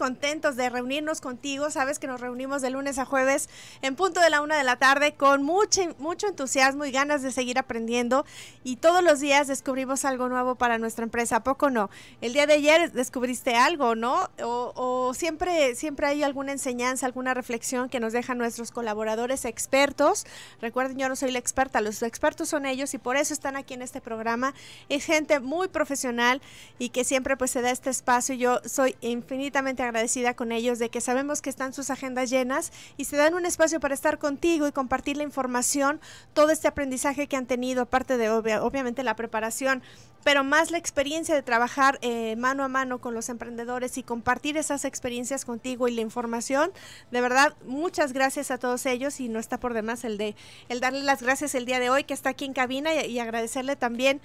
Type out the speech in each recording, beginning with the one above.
contentos de reunirnos contigo. Sabes que nos reunimos de lunes a jueves en punto de la una de la tarde con mucho, mucho entusiasmo y ganas de seguir aprendiendo. Y todos los días descubrimos algo nuevo para nuestra empresa. poco no? El día de ayer descubriste algo, ¿no? O, siempre, siempre hay alguna enseñanza, alguna reflexión que nos dejan nuestros colaboradores expertos. Recuerden, yo no soy la experta, los expertos son ellos y por eso están aquí en este programa. Es gente muy profesional y que siempre pues se da este espacio. Yo soy infinitamente agradecida agradecida con ellos de que sabemos que están sus agendas llenas y se dan un espacio para estar contigo y compartir la información, todo este aprendizaje que han tenido, aparte de obviamente la preparación, pero más la experiencia de trabajar eh, mano a mano con los emprendedores y compartir esas experiencias contigo y la información. De verdad, muchas gracias a todos ellos y no está por demás el de el darle las gracias el día de hoy que está aquí en cabina y agradecerle también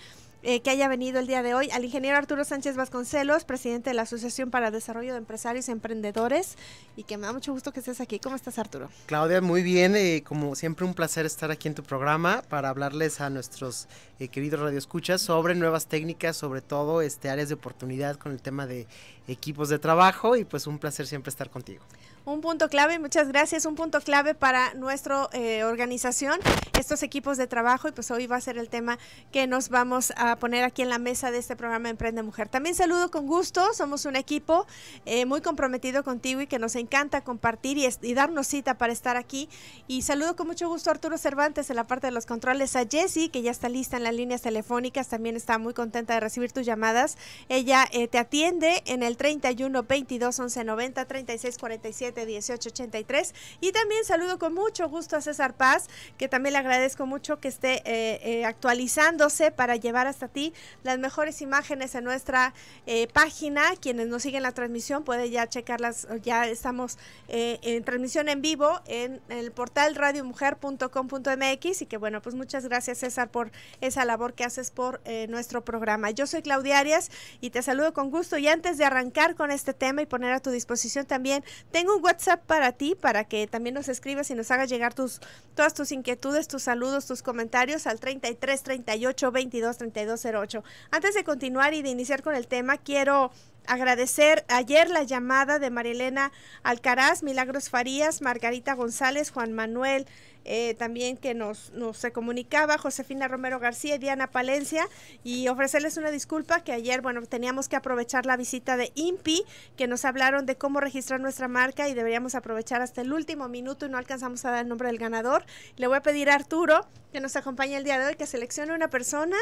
eh, que haya venido el día de hoy, al ingeniero Arturo Sánchez Vasconcelos, presidente de la Asociación para Desarrollo de Empresarios y Emprendedores, y que me da mucho gusto que estés aquí. ¿Cómo estás, Arturo? Claudia, muy bien. Eh, como siempre, un placer estar aquí en tu programa para hablarles a nuestros queridos eh, queridos radioescuchas sobre nuevas técnicas, sobre todo este áreas de oportunidad con el tema de equipos de trabajo y pues un placer siempre estar contigo. Un punto clave, muchas gracias, un punto clave para nuestra eh, organización, estos equipos de trabajo y pues hoy va a ser el tema que nos vamos a poner aquí en la mesa de este programa Emprende Mujer. También saludo con gusto, somos un equipo eh, muy comprometido contigo y que nos encanta compartir y, darnos cita para estar aquí. Y saludo con mucho gusto a Arturo Cervantes en la parte de los controles, a Jessie que ya está lista en las líneas telefónicas, también está muy contenta de recibir tus llamadas. Ella eh, te atiende en el 31 22 11 90 36 47 18 83. Y también saludo con mucho gusto a César Paz, que también le agradezco mucho que esté eh, eh, actualizándose para llevar hasta ti las mejores imágenes en nuestra eh, página. Quienes nos siguen la transmisión puede ya checarlas, ya estamos en transmisión en vivo en el portal radiomujer.com.mx. Y que bueno, pues muchas gracias César por esa labor que haces por nuestro programa. Yo soy Claudia Arias y te saludo con gusto. Y antes de arrancar, con este tema y poner a tu disposición también. Tengo un WhatsApp para ti, para que también nos escribas y nos hagas llegar tus, todas tus inquietudes, tus saludos, tus comentarios al 33 38 22 32 08. Antes de continuar y de iniciar con el tema, quiero agradecer ayer la llamada de Marilena Alcaraz, Milagros Farías, Margarita González, Juan Manuel. Eh, también que nos, se comunicaba Josefina Romero García y Diana Palencia y ofrecerles una disculpa que ayer, bueno, teníamos que aprovechar la visita de INPI, que nos hablaron de cómo registrar nuestra marca y deberíamos aprovechar hasta el último minuto y no alcanzamos a dar el nombre del ganador. Le voy a pedir a Arturo que nos acompañe el día de hoy, que seleccione una persona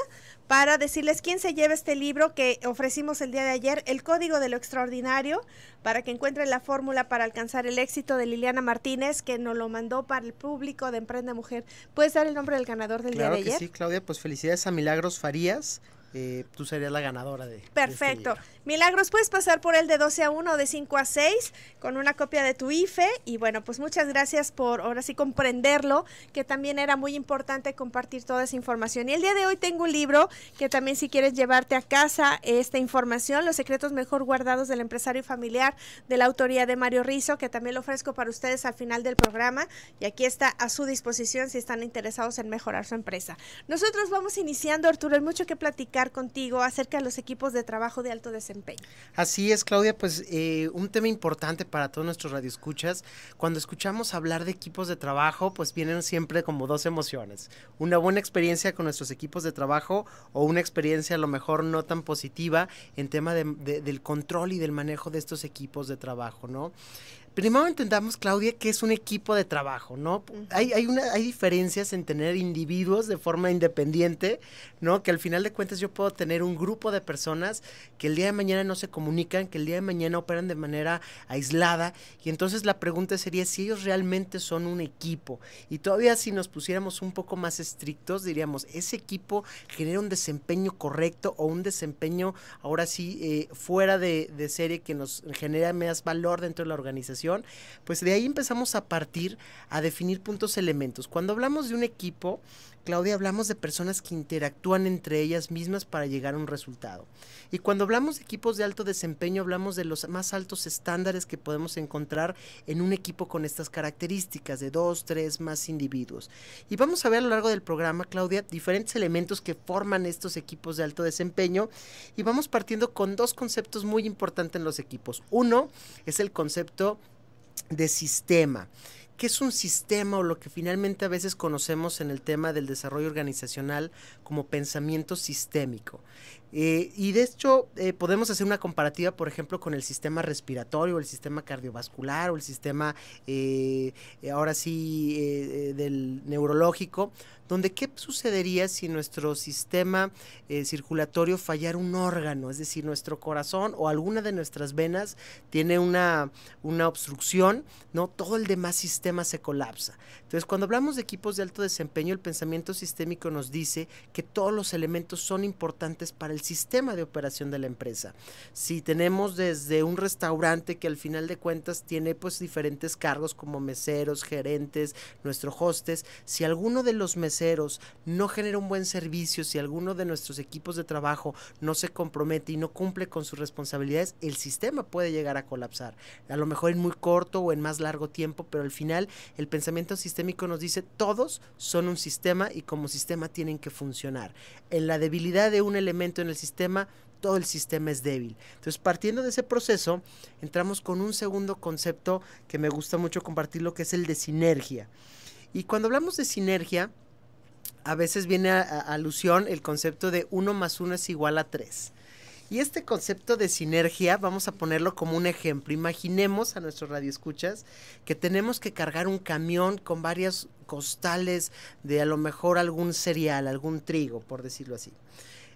para decirles quién se lleva este libro que ofrecimos el día de ayer, el Código de lo Extraordinario para que encuentren la fórmula para alcanzar el éxito de Liliana Martínez, que nos lo mandó para el público de Emprende Mujer. ¿Puedes dar el nombre del ganador del día de que Sí, Claudia, pues felicidades a Milagros Farías eh, tú serías la ganadora de. Este Perfecto. Milagros, puedes pasar por el de 12 a 1 o de 5 a 6 con una copia de tu IFE. Y bueno, pues muchas gracias por ahora sí comprenderlo, que también era muy importante compartir toda esa información. Y el día de hoy tengo un libro que también, si quieres llevarte a casa esta información, Los secretos mejor guardados del empresario familiar, de la autoría de Mario Rizo, que también lo ofrezco para ustedes al final del programa. Y aquí está a su disposición si están interesados en mejorar su empresa. Nosotros vamos iniciando, Arturo, hay mucho que platicar contigo acerca de los equipos de trabajo de alto desempeño. Así es, Claudia, pues eh, un tema importante para todos nuestros radioescuchas. Cuando escuchamos hablar de equipos de trabajo, pues vienen siempre como dos emociones. Una buena experiencia con nuestros equipos de trabajo o una experiencia a lo mejor no tan positiva en tema del control y del manejo de estos equipos de trabajo, ¿no? Primero entendamos, Claudia, que es un equipo de trabajo, ¿no? Hay, una, diferencias en tener individuos de forma independiente, ¿no? Que al final de cuentas yo puedo tener un grupo de personas que el día de mañana no se comunican, que el día de mañana operan de manera aislada. Y entonces la pregunta sería si ellos realmente son un equipo. Y todavía si nos pusiéramos un poco más estrictos, diríamos, ¿ese equipo genera un desempeño correcto o un desempeño ahora sí eh, fuera de, de serie que nos genera más valor dentro de la organización? pues de ahí empezamos a partir a definir puntos elementos. Cuando hablamos de un equipo, Claudia, hablamos de personas que interactúan entre ellas mismas para llegar a un resultado. Y cuando hablamos de equipos de alto desempeño, hablamos de los más altos estándares que podemos encontrar en un equipo con estas características, de dos, tres más individuos. Y vamos a ver a lo largo del programa, Claudia, diferentes elementos que forman estos equipos de alto desempeño. Y vamos partiendo con dos conceptos muy importantes en los equipos. Uno es el concepto de sistema. ¿Qué es un sistema o lo que finalmente a veces conocemos en el tema del desarrollo organizacional como pensamiento sistémico? Eh, y de hecho, eh, podemos hacer una comparativa, por ejemplo, con el sistema respiratorio, el sistema cardiovascular o el sistema, eh, ahora sí, del neurológico, donde qué sucedería si nuestro sistema circulatorio fallara un órgano, es decir, nuestro corazón o alguna de nuestras venas tiene una, una obstrucción, ¿no? Todo el demás sistema se colapsa. Entonces, cuando hablamos de equipos de alto desempeño, el pensamiento sistémico nos dice que todos los elementos son importantes para el sistema de operación de la empresa. Si tenemos desde un restaurante que al final de cuentas tiene pues diferentes cargos como meseros, gerentes, nuestros hostes, si alguno de los meseros no genera un buen servicio, si alguno de nuestros equipos de trabajo no se compromete y no cumple con sus responsabilidades, el sistema puede llegar a colapsar. A lo mejor en muy corto o en más largo tiempo, pero al final el pensamiento sistémico nos dice todos son un sistema y como sistema tienen que funcionar. En la debilidad de un elemento en el sistema, todo el sistema es débil. Entonces, partiendo de ese proceso, entramos con un segundo concepto que me gusta mucho compartir, lo que es el de sinergia. Y cuando hablamos de sinergia, a veces viene a, alusión el concepto de uno más uno es igual a 3. Y este concepto de sinergia, vamos a ponerlo como un ejemplo. Imaginemos a nuestros radioescuchas que tenemos que cargar un camión con varias costales de a lo mejor algún cereal, algún trigo, por decirlo así.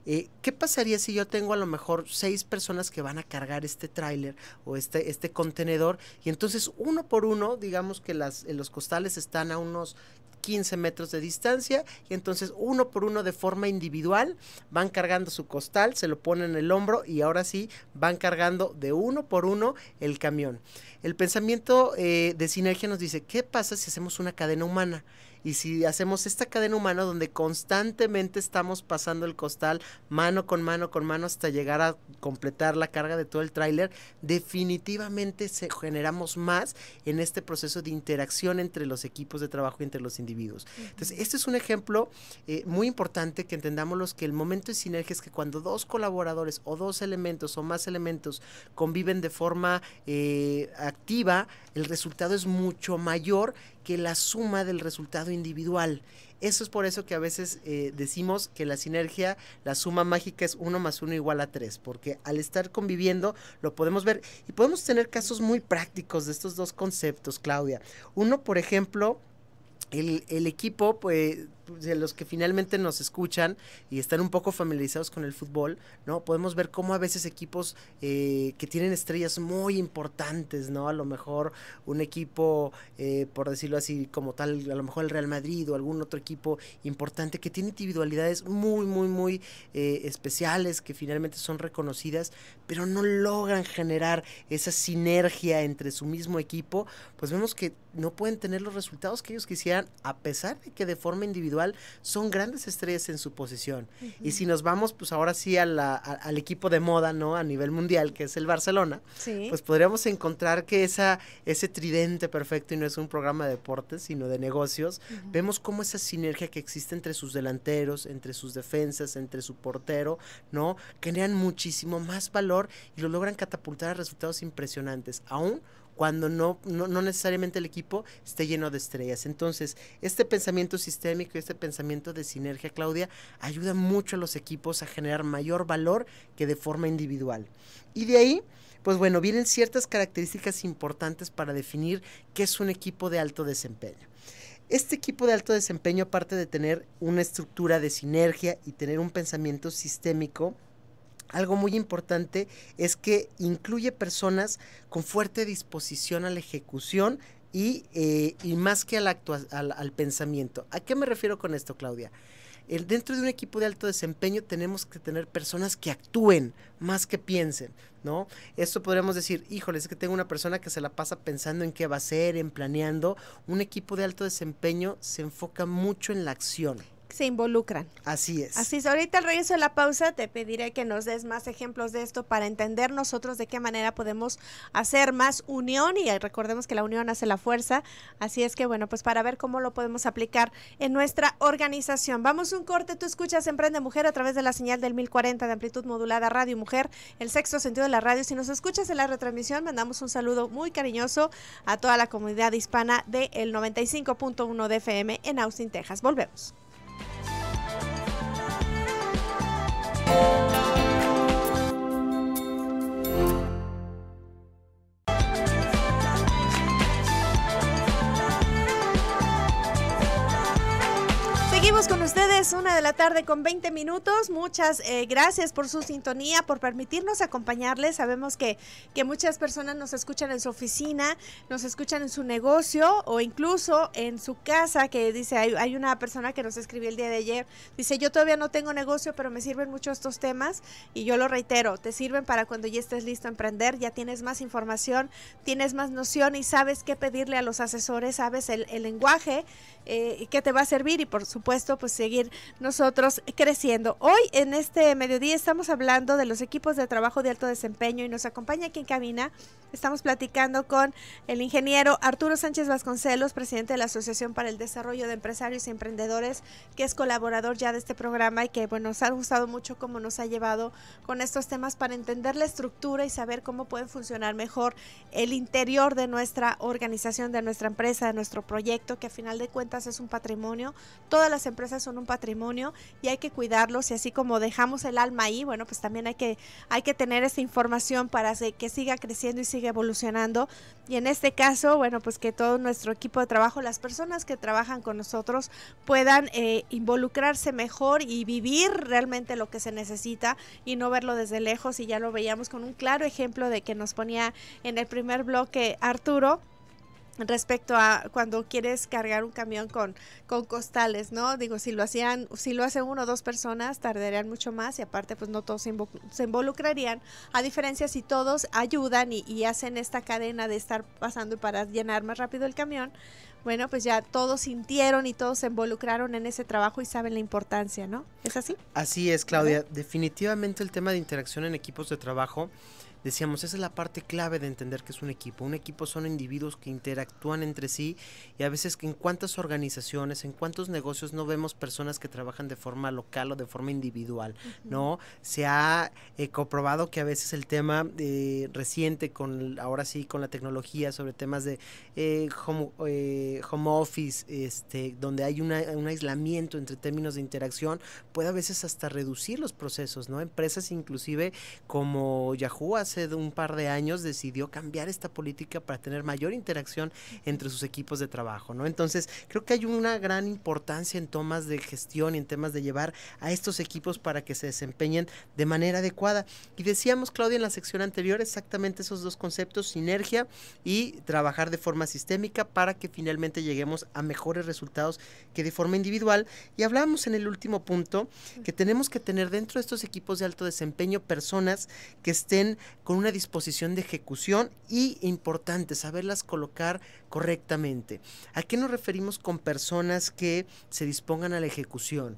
Eh, ¿Qué pasaría si yo tengo a lo mejor seis personas que van a cargar este tráiler o este, este contenedor? Y entonces uno por uno, digamos que eh, los costales están a unos 15 metros de distancia y entonces uno por uno de forma individual van cargando su costal, se lo ponen en el hombro y ahora sí van cargando de uno por uno el camión. El pensamiento eh, de sinergia nos dice, ¿qué pasa si hacemos una cadena humana? Y si hacemos esta cadena humana donde constantemente estamos pasando el costal mano con mano con mano hasta llegar a completar la carga de todo el tráiler, definitivamente generamos más en este proceso de interacción entre los equipos de trabajo y entre los individuos. Entonces, este es un ejemplo eh, muy importante que entendamos los que el momento de sinergia es que cuando dos colaboradores o dos elementos o más elementos conviven de forma eh, activa, el resultado es mucho mayor que la suma del resultado individual. Eso es por eso que a veces eh, decimos que la sinergia, la suma mágica es 1 más 1 igual a 3, porque al estar conviviendo lo podemos ver y podemos tener casos muy prácticos de estos dos conceptos, Claudia. Uno, por ejemplo, el, el equipo pues, los que finalmente nos escuchan y están un poco familiarizados con el fútbol, ¿no? Podemos ver cómo a veces equipos eh, que tienen estrellas muy importantes, ¿no? A lo mejor un equipo, eh, por decirlo así, como tal, a lo mejor el Real Madrid o algún otro equipo importante que tiene individualidades muy, muy, muy eh, especiales, que finalmente son reconocidas, pero no logran generar esa sinergia entre su mismo equipo, pues vemos que no pueden tener los resultados que ellos quisieran, a pesar de que de forma individual son grandes estrellas en su posición. Y si nos vamos, pues ahora sí al equipo de moda, ¿no? A nivel mundial, que es el Barcelona, pues podríamos encontrar que esa, ese tridente perfecto, y no es un programa de deportes, sino de negocios, vemos cómo esa sinergia que existe entre sus delanteros, entre sus defensas, entre su portero, ¿no? Generan muchísimo más valor y lo logran catapultar a resultados impresionantes, aún cuando no, no, necesariamente el equipo esté lleno de estrellas. Entonces, este pensamiento sistémico, y este pensamiento de sinergia, Claudia, ayuda mucho a los equipos a generar mayor valor que de forma individual. Y de ahí, pues bueno, vienen ciertas características importantes para definir qué es un equipo de alto desempeño. Este equipo de alto desempeño, aparte de tener una estructura de sinergia y tener un pensamiento sistémico, algo muy importante es que incluye personas con fuerte disposición a la ejecución y, eh, más que al, pensamiento. ¿A qué me refiero con esto, Claudia? dentro de un equipo de alto desempeño tenemos que tener personas que actúen más que piensen, ¿no? Esto podríamos decir, híjole, es que tengo una persona que se la pasa pensando en qué va a hacer, en planeando. Un equipo de alto desempeño se enfoca mucho en la acción se involucran. Así es. Así es. Ahorita al regreso de la pausa te pediré que nos des más ejemplos de esto para entender nosotros de qué manera podemos hacer más unión y eh, recordemos que la unión hace la fuerza. Así es que bueno, pues para ver cómo lo podemos aplicar en nuestra organización. Vamos un corte, tú escuchas Emprende Mujer a través de la señal del 1040 de amplitud modulada Radio Mujer, el sexto sentido de la radio. Si nos escuchas en la retransmisión, mandamos un saludo muy cariñoso a toda la comunidad hispana del 95.1 de FM en Austin, Texas. Volvemos. Seguimos con ustedes, una de la tarde con 20 minutos. Muchas eh, gracias por su sintonía, por permitirnos acompañarles. Sabemos que, que muchas personas nos escuchan en su oficina, nos escuchan en su negocio o incluso en su casa, que dice, hay, una persona que nos escribió el día de ayer, dice, yo todavía no tengo negocio, pero me sirven mucho estos temas y yo lo reitero, te sirven para cuando ya estés listo a emprender, ya tienes más información, tienes más noción y sabes qué pedirle a los asesores, sabes el, lenguaje eh, que te va a servir y por supuesto, pues seguir nosotros creciendo. Hoy en este mediodía estamos hablando de los equipos de trabajo de alto desempeño y nos acompaña aquí en cabina. Estamos platicando con el ingeniero Arturo Sánchez Vasconcelos, presidente de la Asociación para el Desarrollo de Empresarios y Emprendedores, que es colaborador ya de este programa y que bueno, nos ha gustado mucho cómo nos ha llevado con estos temas para entender la estructura y saber cómo pueden funcionar mejor el interior de nuestra organización, de nuestra empresa, de nuestro proyecto, que a final de cuentas es un patrimonio. Todas las empresas son un patrimonio y hay que cuidarlos y así como dejamos el alma ahí, bueno, pues también hay que, hay que tener esa información para que siga creciendo y siga evolucionando. Y en este caso, bueno, pues que todo nuestro equipo de trabajo, las personas que trabajan con nosotros puedan eh, involucrarse mejor y vivir realmente lo que se necesita y no verlo desde lejos y ya lo veíamos con un claro ejemplo de que nos ponía en el primer bloque Arturo respecto a cuando quieres cargar un camión con, con costales, ¿no? Digo, si lo hacían, si lo hacen uno o dos personas, tardarían mucho más y aparte pues no todos se, involucrarían, a diferencia si todos ayudan y, y, hacen esta cadena de estar pasando y para llenar más rápido el camión, bueno, pues ya todos sintieron y todos se involucraron en ese trabajo y saben la importancia, ¿no? ¿Es así? Así es, Claudia. Definitivamente el tema de interacción en equipos de trabajo decíamos, esa es la parte clave de entender que es un equipo. Un equipo son individuos que interactúan entre sí y a veces en cuántas organizaciones, en cuántos negocios no vemos personas que trabajan de forma local o de forma individual, ¿no? Se ha eh, comprobado que a veces el tema eh, reciente con, ahora sí, con la tecnología sobre temas de eh, home, office, este, donde hay un aislamiento entre términos de interacción, puede a veces hasta reducir los procesos, ¿no? Empresas inclusive como Yahoo hace de un par de años decidió cambiar esta política para tener mayor interacción entre sus equipos de trabajo, ¿no? Entonces, creo que hay una gran importancia en tomas de gestión y en temas de llevar a estos equipos para que se desempeñen de manera adecuada. Y decíamos, Claudia, en la sección anterior, exactamente esos dos conceptos, sinergia y trabajar de forma sistémica para que finalmente lleguemos a mejores resultados que de forma individual. Y hablábamos en el último punto que tenemos que tener dentro de estos equipos de alto desempeño personas que estén con una disposición de ejecución y importante, saberlas colocar correctamente. ¿A qué nos referimos con personas que se dispongan a la ejecución?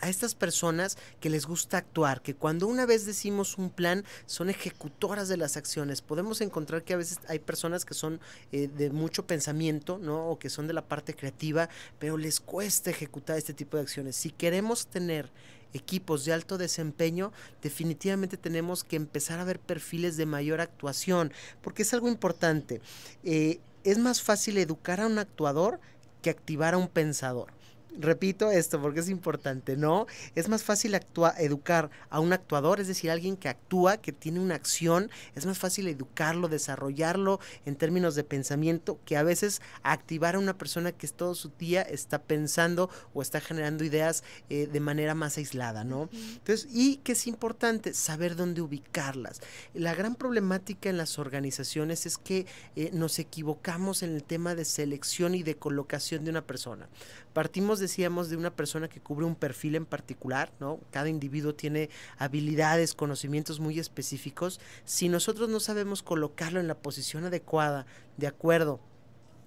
a estas personas que les gusta actuar, que cuando una vez decimos un plan son ejecutoras de las acciones. Podemos encontrar que a veces hay personas que son eh, de mucho pensamiento, ¿no? O que son de la parte creativa, pero les cuesta ejecutar este tipo de acciones. Si queremos tener equipos de alto desempeño, definitivamente tenemos que empezar a ver perfiles de mayor actuación, porque es algo importante. Eh, es más fácil educar a un actuador que activar a un pensador repito esto porque es importante, ¿no? Es más fácil educar a un actuador, es decir, alguien que actúa, que tiene una acción, es más fácil educarlo, desarrollarlo en términos de pensamiento que a veces activar a una persona que todo su día está pensando o está generando ideas eh, de manera más aislada, ¿no? Entonces, y que es importante saber dónde ubicarlas. La gran problemática en las organizaciones es que eh, nos equivocamos en el tema de selección y de colocación de una persona. Partimos de decíamos de una persona que cubre un perfil en particular, ¿no? Cada individuo tiene habilidades, conocimientos muy específicos. Si nosotros no sabemos colocarlo en la posición adecuada, de acuerdo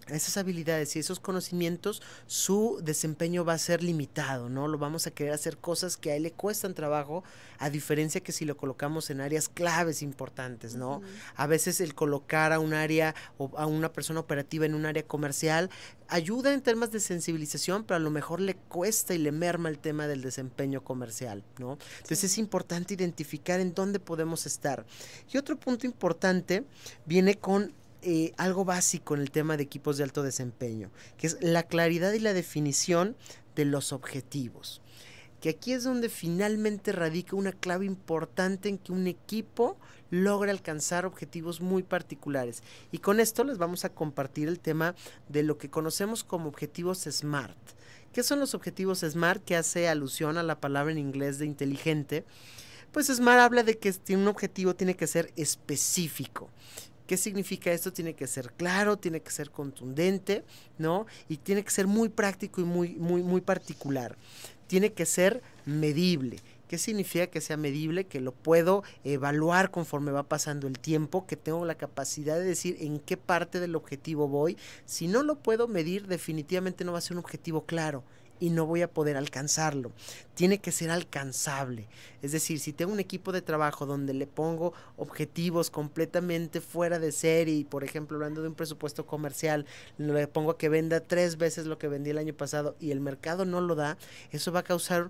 esas habilidades y esos conocimientos, su desempeño va a ser limitado, ¿no? Lo vamos a querer hacer cosas que a él le cuestan trabajo, a diferencia que si lo colocamos en áreas claves importantes, ¿no? A veces el colocar a un área o a una persona operativa en un área comercial ayuda en temas de sensibilización, pero a lo mejor le cuesta y le merma el tema del desempeño comercial, ¿no? Entonces es importante identificar en dónde podemos estar. Y otro punto importante viene con eh, algo básico en el tema de equipos de alto desempeño, que es la claridad y la definición de los objetivos. Que aquí es donde finalmente radica una clave importante en que un equipo logre alcanzar objetivos muy particulares. Y con esto les vamos a compartir el tema de lo que conocemos como objetivos SMART. ¿Qué son los objetivos SMART? Que hace alusión a la palabra en inglés de inteligente. Pues SMART habla de que este, un objetivo tiene que ser específico. ¿Qué significa esto? Tiene que ser claro, tiene que ser contundente, ¿no? Y tiene que ser muy práctico y muy, muy, muy particular. Tiene que ser medible. ¿Qué significa que sea medible? Que lo puedo evaluar conforme va pasando el tiempo, que tengo la capacidad de decir en qué parte del objetivo voy. Si no lo puedo medir, definitivamente no va a ser un objetivo claro y no voy a poder alcanzarlo. Tiene que ser alcanzable. Es decir, si tengo un equipo de trabajo donde le pongo objetivos completamente fuera de serie, por ejemplo, hablando de un presupuesto comercial, le pongo que venda tres veces lo que vendí el año pasado y el mercado no lo da, eso va a causar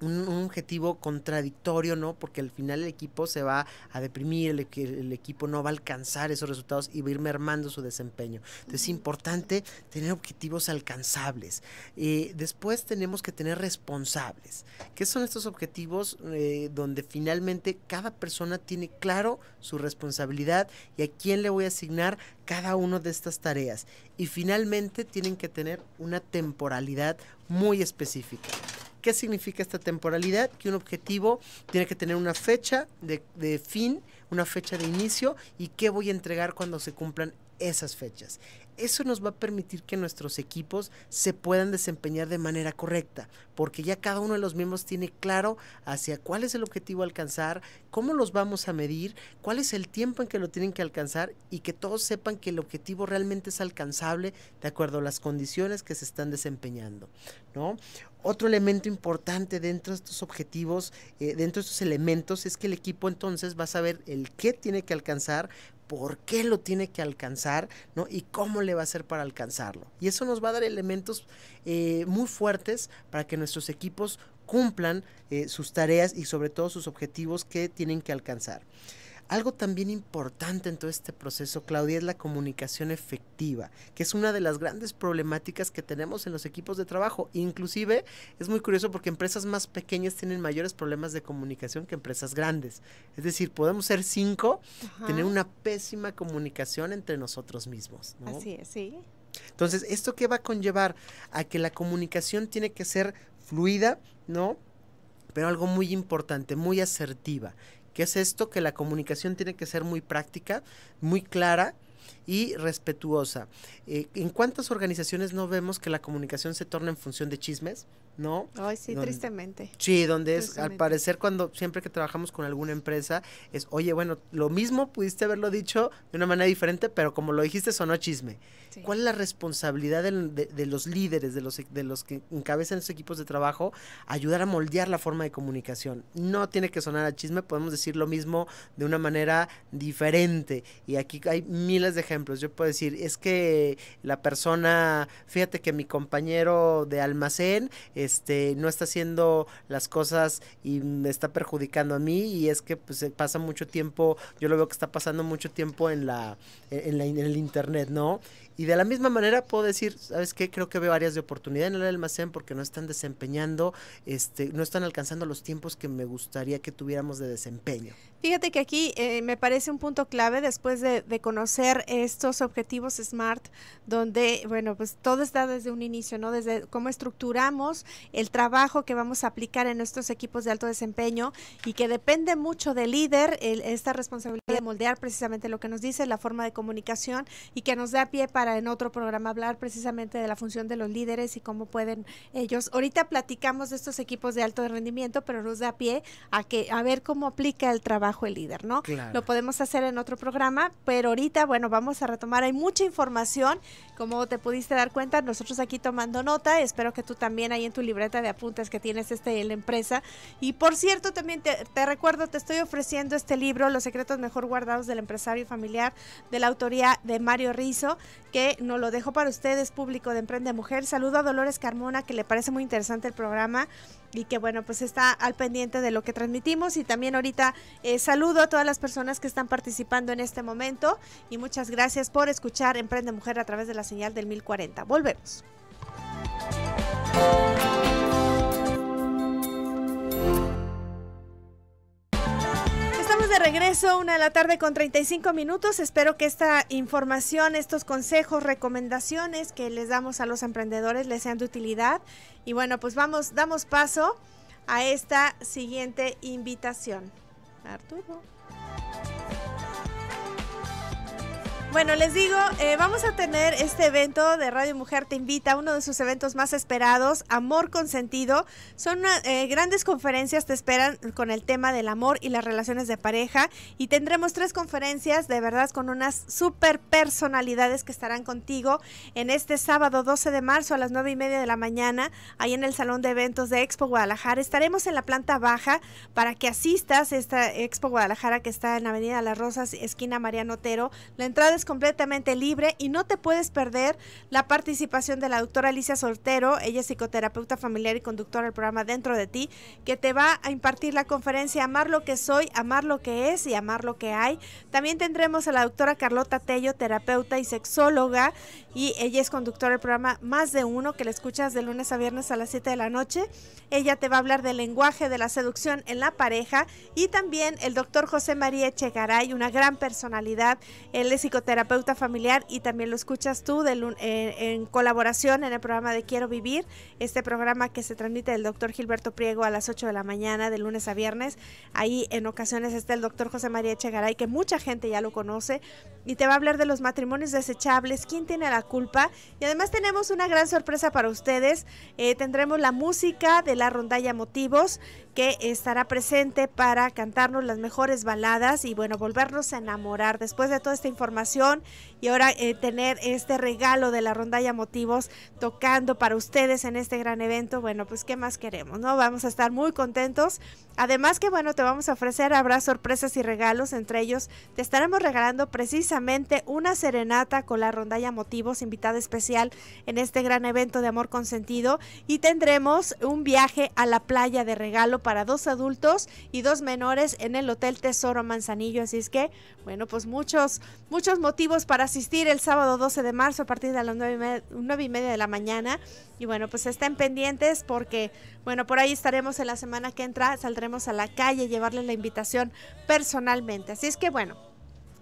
un, objetivo contradictorio, ¿no? Porque al final el equipo se va a deprimir, el, equipo no va a alcanzar esos resultados y va a ir mermando su desempeño. Entonces es importante tener objetivos alcanzables. Eh, después tenemos que tener responsables. ¿Qué son estos objetivos eh, donde finalmente cada persona tiene claro su responsabilidad y a quién le voy a asignar cada una de estas tareas? Y finalmente tienen que tener una temporalidad muy específica. ¿Qué significa esta temporalidad? Que un objetivo tiene que tener una fecha de, fin, una fecha de inicio y qué voy a entregar cuando se cumplan esas fechas. Eso nos va a permitir que nuestros equipos se puedan desempeñar de manera correcta, porque ya cada uno de los miembros tiene claro hacia cuál es el objetivo alcanzar, cómo los vamos a medir, cuál es el tiempo en que lo tienen que alcanzar y que todos sepan que el objetivo realmente es alcanzable de acuerdo a las condiciones que se están desempeñando, ¿no? Otro elemento importante dentro de estos objetivos, eh, dentro de estos elementos, es que el equipo entonces va a saber el qué tiene que alcanzar, por qué lo tiene que alcanzar, Y cómo le va a hacer para alcanzarlo. Y eso nos va a dar elementos eh, muy fuertes para que nuestros equipos cumplan eh, sus tareas y sobre todo sus objetivos que tienen que alcanzar. Algo también importante en todo este proceso, Claudia, es la comunicación efectiva, que es una de las grandes problemáticas que tenemos en los equipos de trabajo. Inclusive es muy curioso porque empresas más pequeñas tienen mayores problemas de comunicación que empresas grandes. Es decir, podemos ser cinco, tener una pésima comunicación entre nosotros mismos. Así es, sí. Entonces, ¿esto qué va a conllevar? A que la comunicación tiene que ser fluida, ¿no? Pero algo muy importante, muy asertiva que es esto, que la comunicación tiene que ser muy práctica, muy clara y respetuosa. Eh, ¿En cuántas organizaciones no vemos que la comunicación se torna en función de chismes? ¿No? Ay, sí, tristemente. Sí, donde es, al parecer, cuando siempre que trabajamos con alguna empresa, es, oye, bueno, lo mismo pudiste haberlo dicho de una manera diferente, pero como lo dijiste, sonó chisme. ¿Cuál es la responsabilidad de, los líderes, de los, e, de los que encabezan esos equipos de trabajo, ayudar a moldear la forma de comunicación? No tiene que sonar a chisme, podemos decir lo mismo de una manera diferente. Y aquí hay miles de ejemplos yo puedo decir, es que la persona, fíjate que mi compañero de almacén este, no está haciendo las cosas y me está perjudicando a mí y es que pues, eh, pasa mucho tiempo, yo lo veo que está pasando mucho tiempo en, la, en, en el Internet, ¿no? Y de la misma manera puedo decir, ¿sabes qué? Creo que veo áreas de oportunidad en el almacén porque no están desempeñando, este, no están alcanzando los tiempos que me gustaría que tuviéramos de desempeño. Fíjate que aquí eh, me parece un punto clave después de, conocer estos objetivos SMART, donde, bueno, pues todo está desde un inicio, ¿no? Desde cómo estructuramos el trabajo que vamos a aplicar en nuestros equipos de alto desempeño y que depende mucho del líder, esta responsabilidad de moldear precisamente lo que nos dice, la forma de comunicación y que nos da pie para en otro programa hablar precisamente de la función de los líderes y cómo pueden ellos. Ahorita platicamos de estos equipos de alto rendimiento, pero nos da pie a que a ver cómo aplica el trabajo el líder, ¿no? Lo podemos hacer en otro programa, pero ahorita, bueno, vamos a retomar. Hay mucha información, como te pudiste dar cuenta, nosotros aquí tomando nota. Espero que tú también ahí en tu libreta de apuntes que tienes este en la empresa. Y por cierto, también te, recuerdo, te estoy ofreciendo este libro, Los secretos mejor guardados del empresario familiar, de la autoría de Mario Rizzo, que no nos lo dejo para ustedes, público de Emprende Mujer. Saludo a Dolores Carmona, que le parece muy interesante el programa y que bueno, pues está al pendiente de lo que transmitimos. Y también ahorita eh, saludo a todas las personas que están participando en este momento y muchas gracias por escuchar Emprende Mujer a través de la señal del 1040. Volvemos. regreso, una de la tarde con 35 minutos. Espero que esta información, estos consejos, recomendaciones que les damos a los emprendedores les sean de utilidad. Y bueno, pues vamos, damos paso a esta siguiente invitación. Arturo. Bueno, les digo, eh, vamos a tener este evento de Radio Mujer Te Invita, uno de sus eventos más esperados, Amor con sentido, Son eh, grandes conferencias, te esperan con el tema del amor y las relaciones de pareja. Y tendremos tres conferencias, de verdad, con unas super personalidades que estarán contigo en este sábado 12 de marzo a las 9 y media de la mañana, ahí en el Salón de Eventos de Expo Guadalajara. Estaremos en la planta baja para que asistas a esta Expo Guadalajara que está en Avenida Las Rosas, esquina María Otero. La entrada es completamente libre y no te puedes perder la participación de la doctora Alicia Soltero, ella es psicoterapeuta familiar y conductora del programa Dentro de ti, que te va a impartir la conferencia Amar lo que soy, amar lo que es y amar lo que hay. También tendremos a la doctora Carlota Tello, terapeuta y sexóloga, y ella es conductora del programa Más de Uno, que la escuchas de lunes a viernes a las 7 de la noche. Ella te va a hablar del lenguaje de la seducción en la pareja y también el doctor José María Echegaray, una gran personalidad, él es psicoterapeuta terapeuta familiar y también lo escuchas tú eh, en, colaboración en el programa de Quiero Vivir, este programa que se transmite del doctor Gilberto Priego a las 8 de la mañana de lunes a viernes. Ahí en ocasiones está el doctor José María Echegaray, que mucha gente ya lo conoce, y te va a hablar de los matrimonios desechables, quién tiene la culpa. Y además tenemos una gran sorpresa para ustedes. Eh, tendremos la música de la rondalla Motivos que estará presente para cantarnos las mejores baladas y bueno, volvernos a enamorar. Después de toda esta información y ahora eh, tener este regalo de la rondalla motivos tocando para ustedes en este gran evento, bueno, pues qué más queremos, ¿no? Vamos a estar muy contentos. Además que bueno, te vamos a ofrecer, habrá sorpresas y regalos, entre ellos te estaremos regalando precisamente una serenata con la rondalla motivos, invitada especial en este gran evento de amor consentido y tendremos un viaje a la playa de regalo para dos adultos y dos menores en el Hotel Tesoro Manzanillo, así es que bueno, pues muchos muchos motivos para asistir el sábado 12 de marzo a partir de las 9 y, media de la mañana. Y bueno, pues estén pendientes porque, bueno, por ahí estaremos en la semana que entra, saldremos a la calle, llevarles la invitación personalmente. Así es que bueno,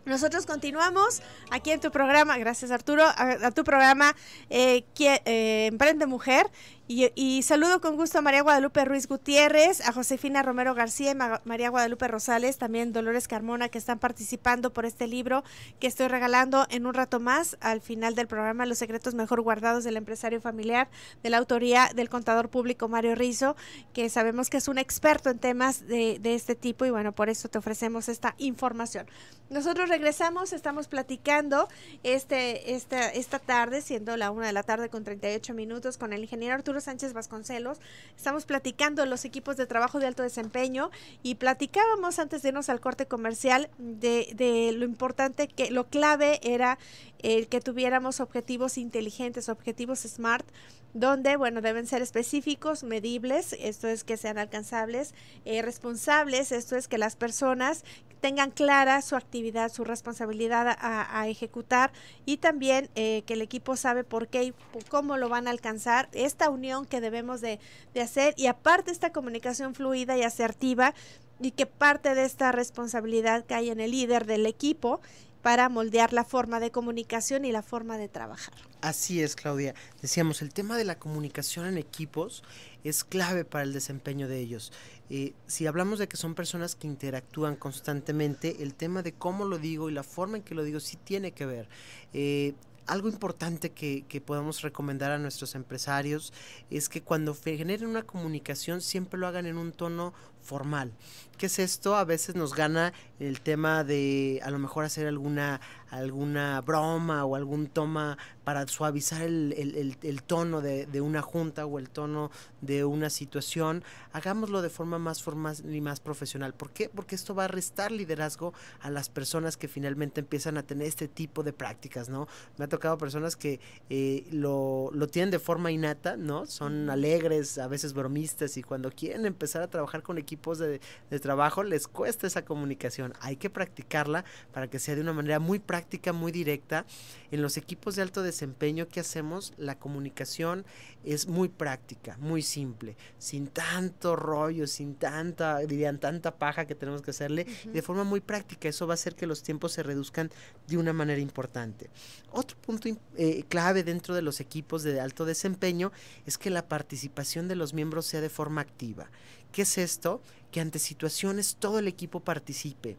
nosotros continuamos aquí en tu programa, gracias Arturo, a, tu programa eh, eh, Emprende Mujer y, saludo con gusto a María Guadalupe Ruiz Gutiérrez, a Josefina Romero García y María Guadalupe Rosales, también Dolores Carmona, que están participando por este libro que estoy regalando en un rato más al final del programa Los secretos mejor guardados del empresario familiar, de la autoría del contador público Mario Rizo, que sabemos que es un experto en temas de, este tipo y bueno, por eso te ofrecemos esta información. Nosotros regresamos, estamos platicando este, esta, esta tarde, siendo la una de la tarde con 38 minutos, con el ingeniero Arturo Sánchez Vasconcelos. Estamos platicando los equipos de trabajo de alto desempeño y platicábamos antes de irnos al corte comercial de, lo importante que, lo clave era el eh, que tuviéramos objetivos inteligentes, objetivos smart donde, bueno, deben ser específicos, medibles, esto es que sean alcanzables, eh, responsables, esto es que las personas tengan clara su actividad, su responsabilidad a, ejecutar y también eh, que el equipo sabe por qué y cómo lo van a alcanzar, esta unión que debemos de, de hacer y aparte esta comunicación fluida y asertiva y que parte de esta responsabilidad cae en el líder del equipo para moldear la forma de comunicación y la forma de trabajar. Así es, Claudia. Decíamos, el tema de la comunicación en equipos es clave para el desempeño de ellos. Eh, si hablamos de que son personas que interactúan constantemente, el tema de cómo lo digo y la forma en que lo digo sí tiene que ver. Eh, algo importante que, que, podamos recomendar a nuestros empresarios es que cuando generen una comunicación siempre lo hagan en un tono formal. ¿Qué es esto? A veces nos gana el tema de a lo mejor hacer alguna, alguna broma o algún toma para suavizar el, el, el, tono de, de, una junta o el tono de una situación. Hagámoslo de forma más formal y más profesional. ¿Por qué? Porque esto va a restar liderazgo a las personas que finalmente empiezan a tener este tipo de prácticas, ¿no? Me ha tocado personas que eh, lo, lo tienen de forma innata, ¿no? Son alegres, a veces bromistas y cuando quieren empezar a trabajar con equipos, equipos de, trabajo les cuesta esa comunicación. Hay que practicarla para que sea de una manera muy práctica, muy directa. En los equipos de alto desempeño que hacemos, la comunicación es muy práctica, muy simple, sin tanto rollo, sin tanta, dirían, tanta paja que tenemos que hacerle, de forma muy práctica. Eso va a hacer que los tiempos se reduzcan de una manera importante. Otro punto eh, clave dentro de los equipos de alto desempeño es que la participación de los miembros sea de forma activa ¿Qué es esto? Que ante situaciones todo el equipo participe,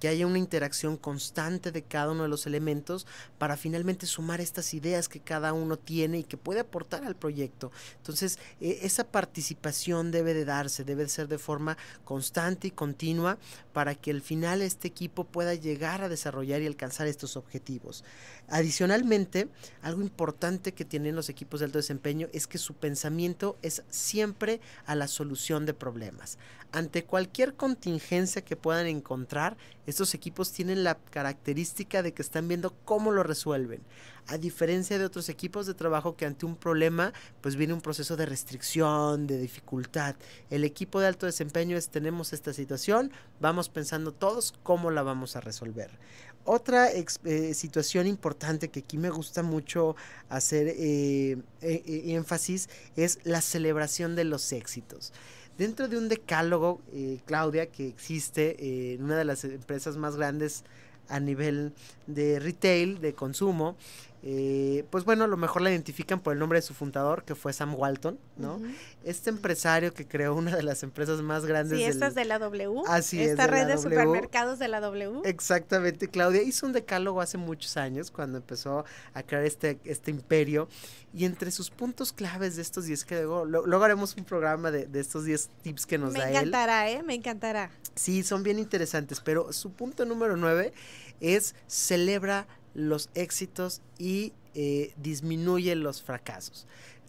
que haya una interacción constante de cada uno de los elementos para finalmente sumar estas ideas que cada uno tiene y que puede aportar al proyecto. Entonces, e, esa participación debe de darse, debe de ser de forma constante y continua para que al final este equipo pueda llegar a desarrollar y alcanzar estos objetivos. Adicionalmente, algo importante que tienen los equipos de alto desempeño es que su pensamiento es siempre a la solución de problemas. Ante cualquier contingencia que puedan encontrar, estos equipos tienen la característica de que están viendo cómo lo resuelven, a diferencia de otros equipos de trabajo que ante un problema pues viene un proceso de restricción, de dificultad. El equipo de alto desempeño es tenemos esta situación, vamos pensando todos cómo la vamos a resolver. Otra eh, situación importante que aquí me gusta mucho hacer eh, e, e, énfasis es la celebración de los éxitos dentro de un decálogo, eh, Claudia, que existe eh, en una de las empresas más grandes a nivel de retail, de consumo, eh, pues bueno, a lo mejor la identifican por el nombre de su fundador, que fue Sam Walton, ¿no? Este empresario que creó una de las empresas más grandes. Sí, esta de la W. Así esta red de, supermercados de la W. Exactamente, Claudia hizo un decálogo hace muchos años cuando empezó a crear este, este imperio. Y entre sus puntos claves de estos 10 que luego, haremos un programa de, estos 10 tips que nos da él. Me encantará, ¿eh? Me encantará. Sí, son bien interesantes, pero su punto número 9 es celebra los éxitos y disminuyen eh, disminuye los fracasos.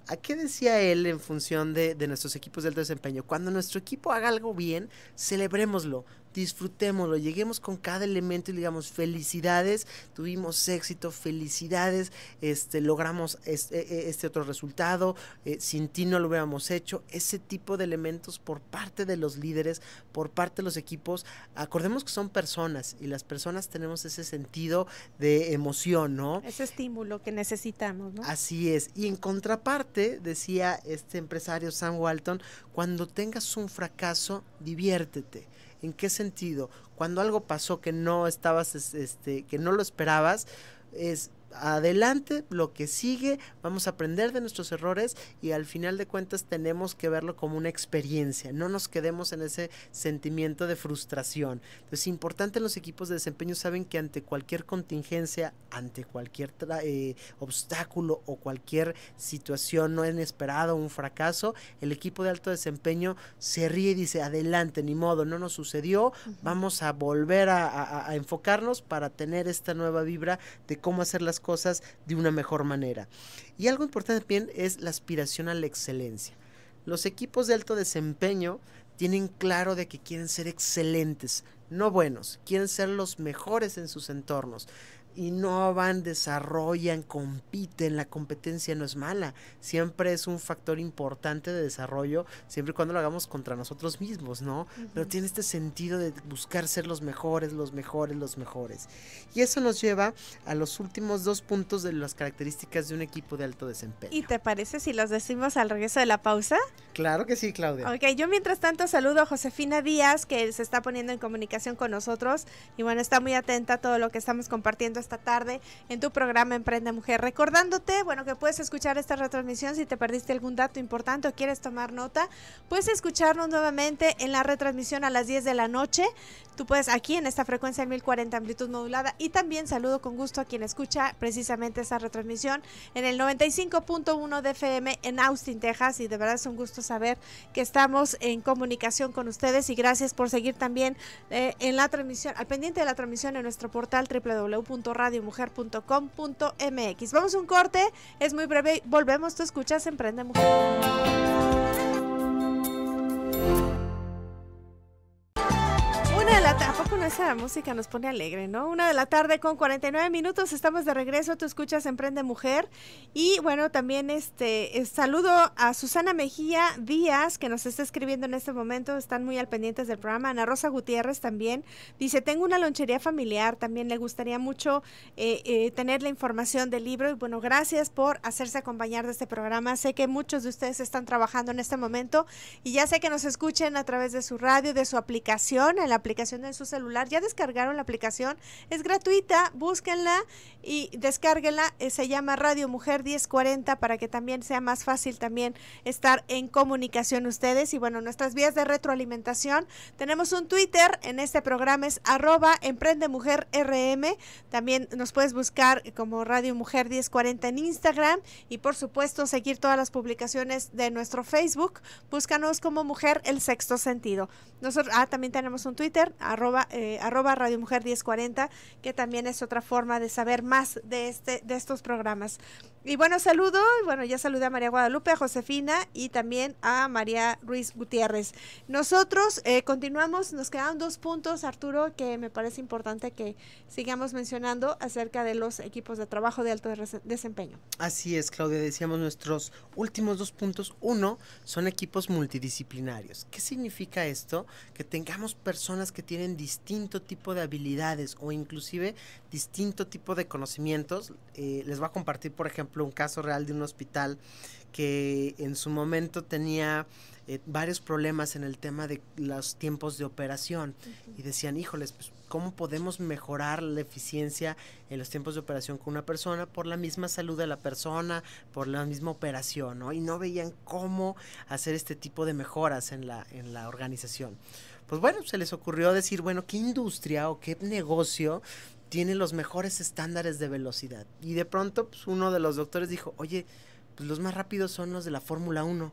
¿A qué decía él en función de, nuestros equipos de alto desempeño? Cuando nuestro equipo haga algo bien, celebrémoslo disfrutémoslo, lleguemos con cada elemento y digamos felicidades, tuvimos éxito, felicidades, este, logramos e, e, este, otro resultado, eh, sin ti no lo hubiéramos hecho, ese tipo de elementos por parte de los líderes, por parte de los equipos, acordemos que son personas y las personas tenemos ese sentido de emoción, ¿no? Ese estímulo que necesitamos, ¿no? Así es, y en contraparte, decía este empresario Sam Walton, cuando tengas un fracaso, diviértete ¿En qué sentido? Cuando algo pasó que no estabas, este, que no lo esperabas, es adelante, lo que sigue, vamos a aprender de nuestros errores y al final de cuentas tenemos que verlo como una experiencia, no nos quedemos en ese sentimiento de frustración. es importante los equipos de desempeño saben que ante cualquier contingencia, ante cualquier eh, obstáculo o cualquier situación no inesperada, un fracaso, el equipo de alto desempeño se ríe y dice, adelante, ni modo, no nos sucedió, vamos a volver a, a enfocarnos para tener esta nueva vibra de cómo hacer las cosas de una mejor manera. Y algo importante también es la aspiración a la excelencia. Los equipos de alto desempeño tienen claro de que quieren ser excelentes, no buenos, quieren ser los mejores en sus entornos van, desarrollan, compiten, la competencia no es mala, siempre es un factor importante de desarrollo, siempre cuando lo hagamos contra nosotros mismos, ¿no? Pero tiene este sentido de buscar ser los mejores, los mejores, los mejores. Y eso nos lleva a los últimos dos puntos de las características de un equipo de alto desempeño. ¿Y te parece si los decimos al regreso de la pausa? Claro que sí, Claudia. Ok, yo mientras tanto saludo a Josefina Díaz, que se está poniendo en comunicación con nosotros y bueno, está muy atenta a todo lo que estamos compartiendo esta tarde en tu programa Emprende Mujer. Recordándote, bueno, que puedes escuchar esta retransmisión si te perdiste algún dato importante o quieres tomar nota, puedes escucharnos nuevamente en la retransmisión a las 10 de la noche. Tú puedes aquí en esta frecuencia 1040 amplitud modulada y también saludo con gusto a quien escucha precisamente esta retransmisión en el 95.1 de FM en Austin, Texas y de verdad es un gusto saber que estamos en comunicación con ustedes y gracias por seguir también eh, en la transmisión, al pendiente de la transmisión en nuestro portal www radiomujer.com.mx. Vamos a un corte, es muy breve, volvemos, tú escuchas Emprende Mujer. Una esa música nos pone alegre, ¿no? Una de la tarde con 49 minutos, estamos de regreso, tú escuchas Emprende Mujer. Y bueno, también este eh, saludo a Susana Mejía Díaz, que nos está escribiendo en este momento, están muy al pendientes del programa. Ana Rosa Gutiérrez también dice, tengo una lonchería familiar, también le gustaría mucho eh, eh, tener la información del libro. Y bueno, gracias por hacerse acompañar de este programa. Sé que muchos de ustedes están trabajando en este momento y ya sé que nos escuchen a través de su radio, de su aplicación, en la aplicación de su celular ya descargaron la aplicación, es gratuita, búsquenla y descárguenla, eh, se llama Radio Mujer 1040 para que también sea más fácil también estar en comunicación ustedes y bueno, nuestras vías de retroalimentación, tenemos un Twitter en este programa es arroba emprendemujerrm, también nos puedes buscar como Radio Mujer 1040 en Instagram y por supuesto seguir todas las publicaciones de nuestro Facebook, búscanos como Mujer el Sexto Sentido. Nosotros, ah, también tenemos un Twitter, arroba eh, arroba, Radio Mujer 1040, que también es otra forma de saber más de, este, de estos programas. Y bueno, saludo, bueno, ya saludé a María Guadalupe, a Josefina y también a María Ruiz Gutiérrez. Nosotros eh, continuamos, nos quedan dos puntos, Arturo, que me parece importante que sigamos mencionando acerca de los equipos de trabajo de alto desempeño. Así es, Claudia, decíamos nuestros últimos dos puntos. Uno, son equipos multidisciplinarios. ¿Qué significa esto? Que tengamos personas que tienen distintos distinto tipo de habilidades o inclusive distinto tipo de conocimientos. Eh, les voy a compartir, por ejemplo, un caso real de un hospital que en su momento tenía eh, varios problemas en el tema de los tiempos de operación y decían, híjoles, pues, ¿cómo podemos mejorar la eficiencia en los tiempos de operación con una persona por la misma salud de la persona, por la misma operación? Y no veían cómo hacer este tipo de mejoras en la, en la organización pues bueno, se les ocurrió decir, bueno, ¿qué industria o qué negocio tiene los mejores estándares de velocidad? Y de pronto, pues, uno de los doctores dijo, oye, pues los más rápidos son los de la Fórmula 1.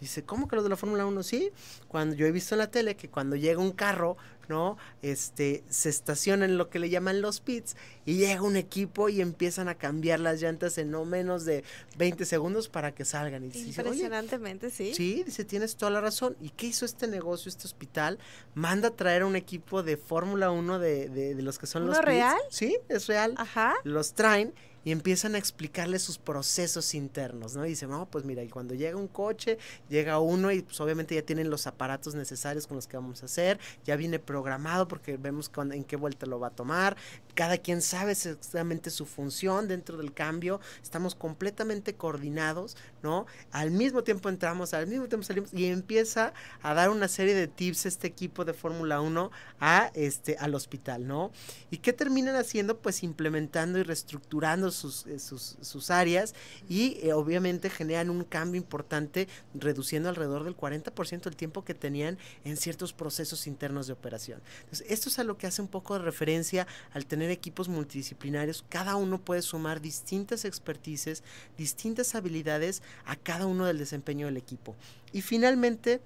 Dice, ¿cómo que los de la Fórmula 1? Sí, cuando yo he visto en la tele que cuando llega un carro, ¿no? Este, se estaciona en lo que le llaman los pits y llega un equipo y empiezan a cambiar las llantas en no menos de 20 segundos para que salgan. Y Impresionantemente, sí. Sí, dice, tienes toda la razón. ¿Y qué hizo este negocio, este hospital? Manda a traer a un equipo de Fórmula 1 de, los que son ¿Uno los real? Sí, es real. Ajá. Los traen y empiezan a explicarle sus procesos internos, ¿no? Y dicen, no, pues mira, y cuando llega un coche, llega uno y pues obviamente ya tienen los aparatos necesarios con los que vamos a hacer, ya viene programado porque vemos en qué vuelta lo va a tomar, cada quien sabe exactamente su función dentro del cambio, estamos completamente coordinados, ¿no? Al mismo tiempo entramos, al mismo tiempo salimos y empieza a dar una serie de tips este equipo de Fórmula 1 a este al hospital, ¿no? ¿Y qué terminan haciendo? Pues implementando y reestructurando eh, sus, áreas y eh, obviamente generan un cambio importante, reduciendo alrededor del 40% el tiempo que tenían en ciertos procesos internos de operación. esto es a lo que hace un poco de referencia al tener equipos multidisciplinarios. Cada uno puede sumar distintas expertices, distintas habilidades a cada uno del desempeño del equipo. Y finalmente,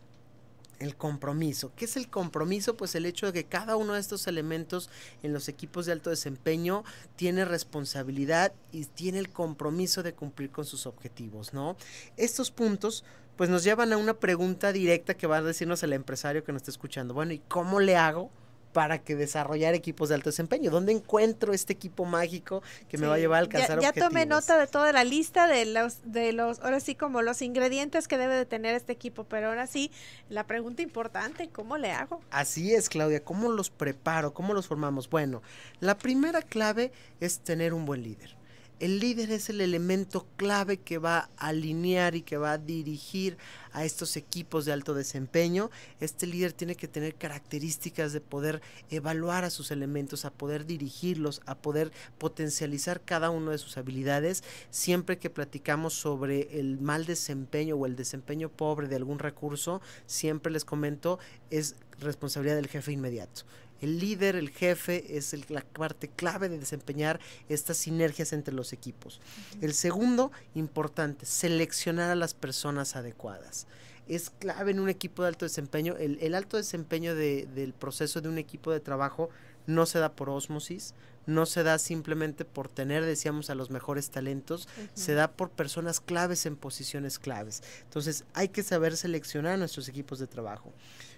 el compromiso. ¿Qué es el compromiso? Pues el hecho de que cada uno de estos elementos en los equipos de alto desempeño tiene responsabilidad y tiene el compromiso de cumplir con sus objetivos, ¿no? Estos puntos pues nos llevan a una pregunta directa que va a decirnos el empresario que nos está escuchando. Bueno, ¿y cómo le hago? para que desarrollar equipos de alto desempeño. ¿Dónde encuentro este equipo mágico que me va a llevar a alcanzar ya, ya tomé nota de toda la lista de los, de los, ahora sí, como los ingredientes que debe de tener este equipo, pero ahora sí, la pregunta importante, ¿cómo le hago? Así es, Claudia, ¿cómo los preparo? ¿Cómo los formamos? Bueno, la primera clave es tener un buen líder. El líder es el elemento clave que va a alinear y que va a dirigir a estos equipos de alto desempeño. Este líder tiene que tener características de poder evaluar a sus elementos, a poder dirigirlos, a poder potencializar cada una de sus habilidades. Siempre que platicamos sobre el mal desempeño o el desempeño pobre de algún recurso, siempre les comento es responsabilidad del jefe inmediato el líder, el jefe, es la parte clave de desempeñar estas sinergias entre los equipos. El segundo, importante, seleccionar a las personas adecuadas es clave en un equipo de alto desempeño. El, alto desempeño del proceso de un equipo de trabajo no se da por ósmosis, no se da simplemente por tener, decíamos, a los mejores talentos, se da por personas claves en posiciones claves. Entonces hay que saber seleccionar a nuestros equipos de trabajo.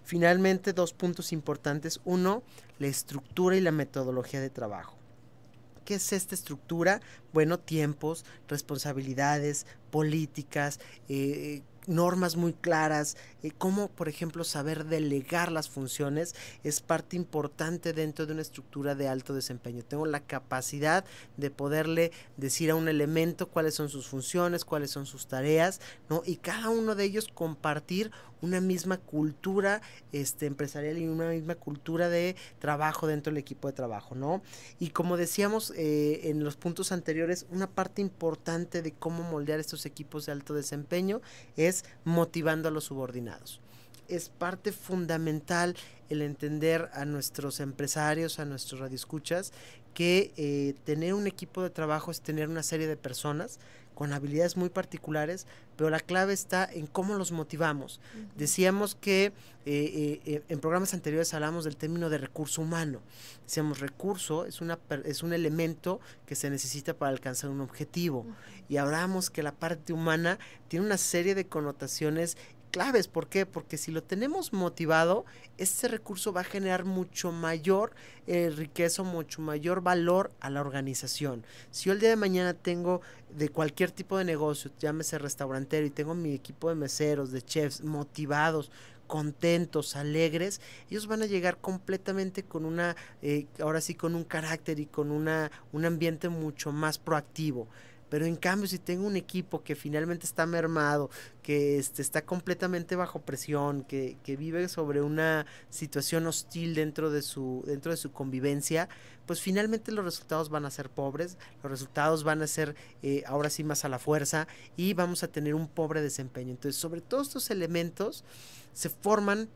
Finalmente, dos puntos importantes. Uno, la estructura y la metodología de trabajo. ¿Qué es esta estructura? Bueno, tiempos, responsabilidades, políticas, eh, normas muy claras, cómo, por ejemplo, saber delegar las funciones es parte importante dentro de una estructura de alto desempeño. Tengo la capacidad de poderle decir a un elemento cuáles son sus funciones, cuáles son sus tareas, ¿no? Y cada uno de ellos compartir una misma cultura este, empresarial y una misma cultura de trabajo dentro del equipo de trabajo, ¿no? Y como decíamos eh, en los puntos anteriores, una parte importante de cómo moldear estos equipos de alto desempeño es motivando a los subordinados. Es parte fundamental el entender a nuestros empresarios, a nuestros radioescuchas, que eh, tener un equipo de trabajo es tener una serie de personas con habilidades muy particulares, pero la clave está en cómo los motivamos. Decíamos que eh, eh, en programas anteriores hablamos del término de recurso humano. Decíamos recurso es, una, es un elemento que se necesita para alcanzar un objetivo. Y hablamos que la parte humana tiene una serie de connotaciones claves. ¿Por qué? Porque si lo tenemos motivado, ese recurso va a generar mucho mayor eh, riqueza, mucho mayor valor a la organización. Si yo el día de mañana tengo de cualquier tipo de negocio, llámese restaurantero, y tengo mi equipo de meseros, de chefs motivados, contentos, alegres, ellos van a llegar completamente con una, eh, ahora sí, con un carácter y con una, un ambiente mucho más proactivo. Pero en cambio, si tengo un equipo que finalmente está mermado, que este, está completamente bajo presión, que, que, vive sobre una situación hostil dentro de, su, dentro de su convivencia, pues finalmente los resultados van a ser pobres, los resultados van a ser eh, ahora sí más a la fuerza y vamos a tener un pobre desempeño. Entonces, sobre todos estos elementos se forman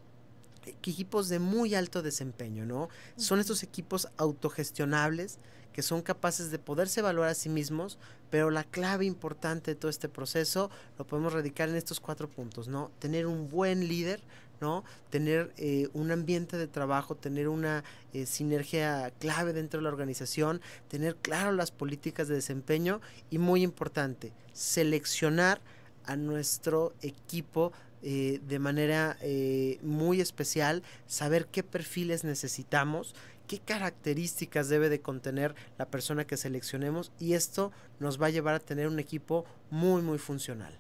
equipos de muy alto desempeño, ¿no? Son estos equipos autogestionables que son capaces de poderse evaluar a sí mismos, pero la clave importante de todo este proceso lo podemos radicar en estos cuatro puntos, ¿no? Tener un buen líder, ¿no? Tener eh, un ambiente de trabajo, tener una eh, sinergia clave dentro de la organización, tener claro las políticas de desempeño y muy importante, seleccionar a nuestro equipo eh, de manera eh, muy especial saber qué perfiles necesitamos, qué características debe de contener la persona que seleccionemos y esto nos va a llevar a tener un equipo muy muy funcional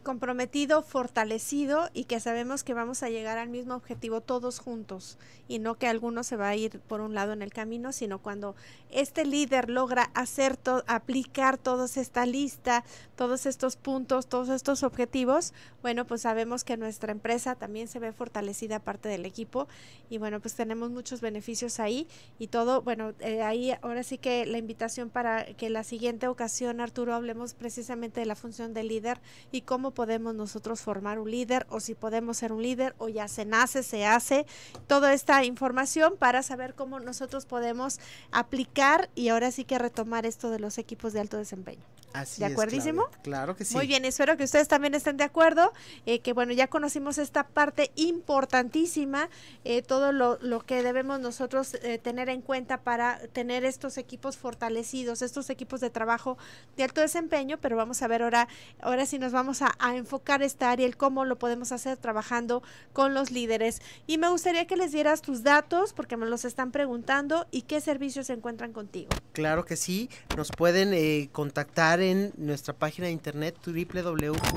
comprometido, fortalecido y que sabemos que vamos a llegar al mismo objetivo todos juntos y no que alguno se va a ir por un lado en el camino, sino cuando este líder logra hacer todo, aplicar toda esta lista, todos estos puntos, todos estos objetivos, bueno, pues sabemos que nuestra empresa también se ve fortalecida parte del equipo y bueno, pues tenemos muchos beneficios ahí y todo, bueno, eh, ahí ahora sí que la invitación para que la siguiente ocasión, Arturo, hablemos precisamente de la función del líder y cómo podemos nosotros formar un líder o si podemos ser un líder o ya se nace, se hace, toda esta información para saber cómo nosotros podemos aplicar y ahora sí que retomar esto de los equipos de alto desempeño. Así ¿De acuerdísimo? claro, que sí. Muy bien, espero que ustedes también estén de acuerdo, eh, que bueno, ya conocimos esta parte importantísima, eh, todo lo, que debemos nosotros eh, tener en cuenta para tener estos equipos fortalecidos, estos equipos de trabajo de alto desempeño, pero vamos a ver ahora, ahora sí nos vamos a a, enfocar esta área, el cómo lo podemos hacer trabajando con los líderes. Y me gustaría que les dieras tus datos, porque me los están preguntando, y qué servicios se encuentran contigo. Claro que sí, nos pueden eh, contactar en nuestra página de internet www.adem.org,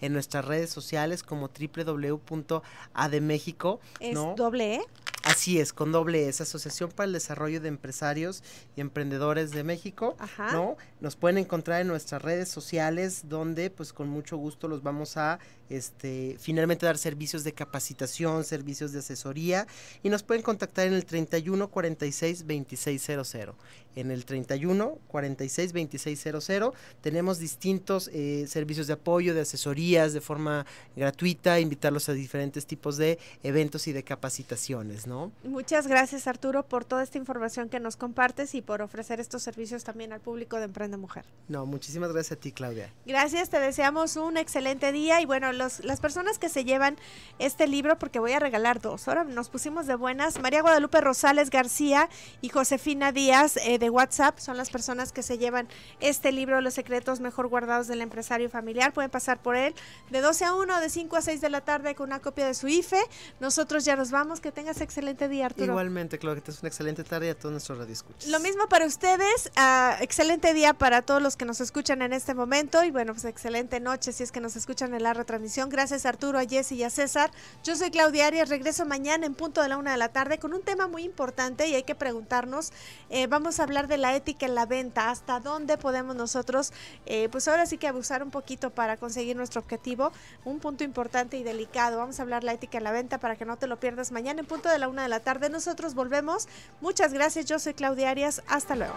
en nuestras redes sociales como www.ademexico. ¿Es doble e. Así es, con doble e, es Asociación para el Desarrollo de Empresarios y Emprendedores de México, Ajá. ¿no? Nos pueden encontrar en nuestras redes sociales donde pues con mucho gusto los vamos a este, finalmente dar servicios de capacitación, servicios de asesoría y nos pueden contactar en el 31 46 2600. En el 31 46 2600 tenemos distintos eh, servicios de apoyo, de asesorías de forma gratuita, invitarlos a diferentes tipos de eventos y de capacitaciones, ¿no? Muchas gracias Arturo por toda esta información que nos compartes y por ofrecer estos servicios también al público de emprendedores mujer. No, muchísimas gracias a ti, Claudia. Gracias, te deseamos un excelente día y bueno, los, las personas que se llevan este libro, porque voy a regalar dos, ahora nos pusimos de buenas, María Guadalupe Rosales García y Josefina Díaz eh, de WhatsApp son las personas que se llevan este libro, Los secretos mejor guardados del empresario familiar, pueden pasar por él de 12 a 1, de 5 a 6 de la tarde con una copia de su IFE. Nosotros ya nos vamos, que tengas excelente día, Arturo. Igualmente, Claudia, que tengas una excelente tarde a todos nuestros radioescuchas. Lo mismo para ustedes, ah, excelente día para para todos los que nos escuchan en este momento y bueno, pues excelente noche si es que nos escuchan en la retransmisión. Gracias Arturo, a Jesse y a César. Yo soy Claudia Arias, regreso mañana en punto de la una de la tarde con un tema muy importante y hay que preguntarnos, eh, vamos a hablar de la ética en la venta, hasta dónde podemos nosotros, eh, pues ahora sí que abusar un poquito para conseguir nuestro objetivo, un punto importante y delicado. Vamos a hablar la ética en la venta para que no te lo pierdas mañana en punto de la una de la tarde. Nosotros volvemos. Muchas gracias, yo soy Claudia Arias, hasta luego.